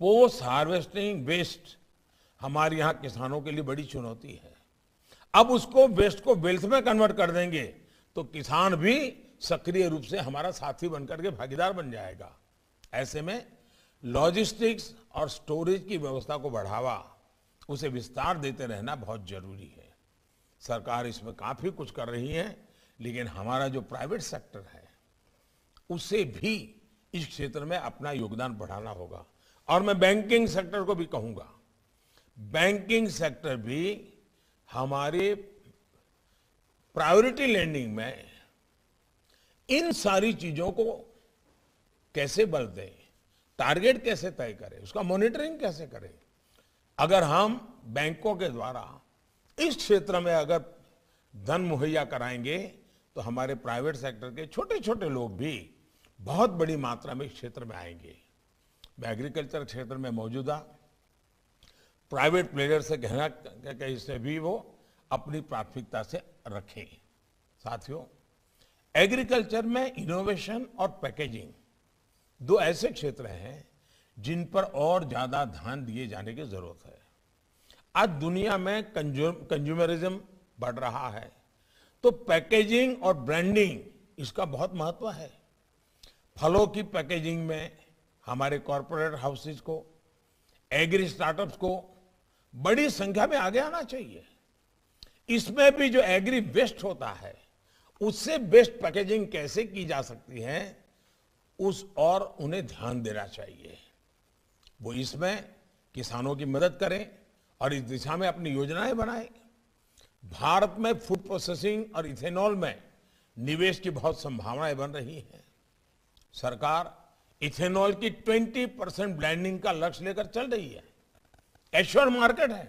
post harvesting waste हमारे यहाँ किसानों के लिए बड़ी चुनौती है अब उसको वेस्ट को वेल्थ में कन्वर्ट कर देंगे तो किसान भी सक्रिय रूप से हमारा साथी बनकर के भागीदार बन जाएगा ऐसे में लॉजिस्टिक्स और स्टोरेज की व्यवस्था को बढ़ावा उसे विस्तार देते रहना बहुत जरूरी है सरकार इसमें काफ़ी कुछ कर रही है लेकिन हमारा जो प्राइवेट सेक्टर है उसे भी इस क्षेत्र में अपना योगदान बढ़ाना होगा और मैं बैंकिंग सेक्टर को भी कहूंगा बैंकिंग सेक्टर भी हमारे प्रायोरिटी लैंडिंग में इन सारी चीजों को कैसे बल दें टारगेट कैसे तय करें उसका मॉनिटरिंग कैसे करें अगर हम बैंकों के द्वारा इस क्षेत्र में अगर धन मुहैया कराएंगे तो हमारे प्राइवेट सेक्टर के छोटे छोटे लोग भी बहुत बड़ी मात्रा में इस क्षेत्र में आएंगे एग्रीकल्चर क्षेत्र में मौजूदा प्राइवेट प्लेयर से कहना कि इसे भी वो अपनी प्राथमिकता से रखें साथियों एग्रीकल्चर में इनोवेशन और पैकेजिंग दो ऐसे क्षेत्र हैं जिन पर और ज़्यादा ध्यान दिए जाने की ज़रूरत है आज दुनिया में कंज्यूमरिज्म बढ़ रहा है तो पैकेजिंग और ब्रांडिंग इसका बहुत महत्व है फलों की पैकेजिंग में हमारे कॉरपोरेट हाउसेज को एग्री स्टार्टअप्स को बड़ी संख्या में आगे आना चाहिए इसमें भी जो एग्री वेस्ट होता है उससे बेस्ट पैकेजिंग कैसे की जा सकती है उस और उन्हें ध्यान देना चाहिए वो इसमें किसानों की मदद करें और इस दिशा में अपनी योजनाएं बनाए भारत में फूड प्रोसेसिंग और इथेनॉल में निवेश की बहुत संभावनाएं बन रही हैं सरकार इथेनॉल की 20 परसेंट ब्लैंडिंग का लक्ष्य लेकर चल रही है एश्योर मार्केट है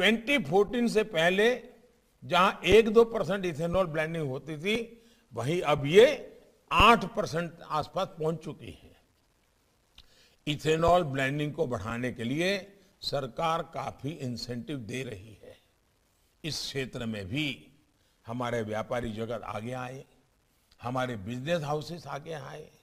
2014 से पहले जहां एक दो परसेंट इथेनॉल ब्लैंडिंग होती थी वहीं अब ये आठ परसेंट आसपास पहुंच चुकी है इथेनॉल ब्लैंडिंग को बढ़ाने के लिए सरकार काफी इंसेंटिव दे रही है इस क्षेत्र में भी हमारे व्यापारी जगत आगे आए हमारे बिजनेस हाउसेस आगे आए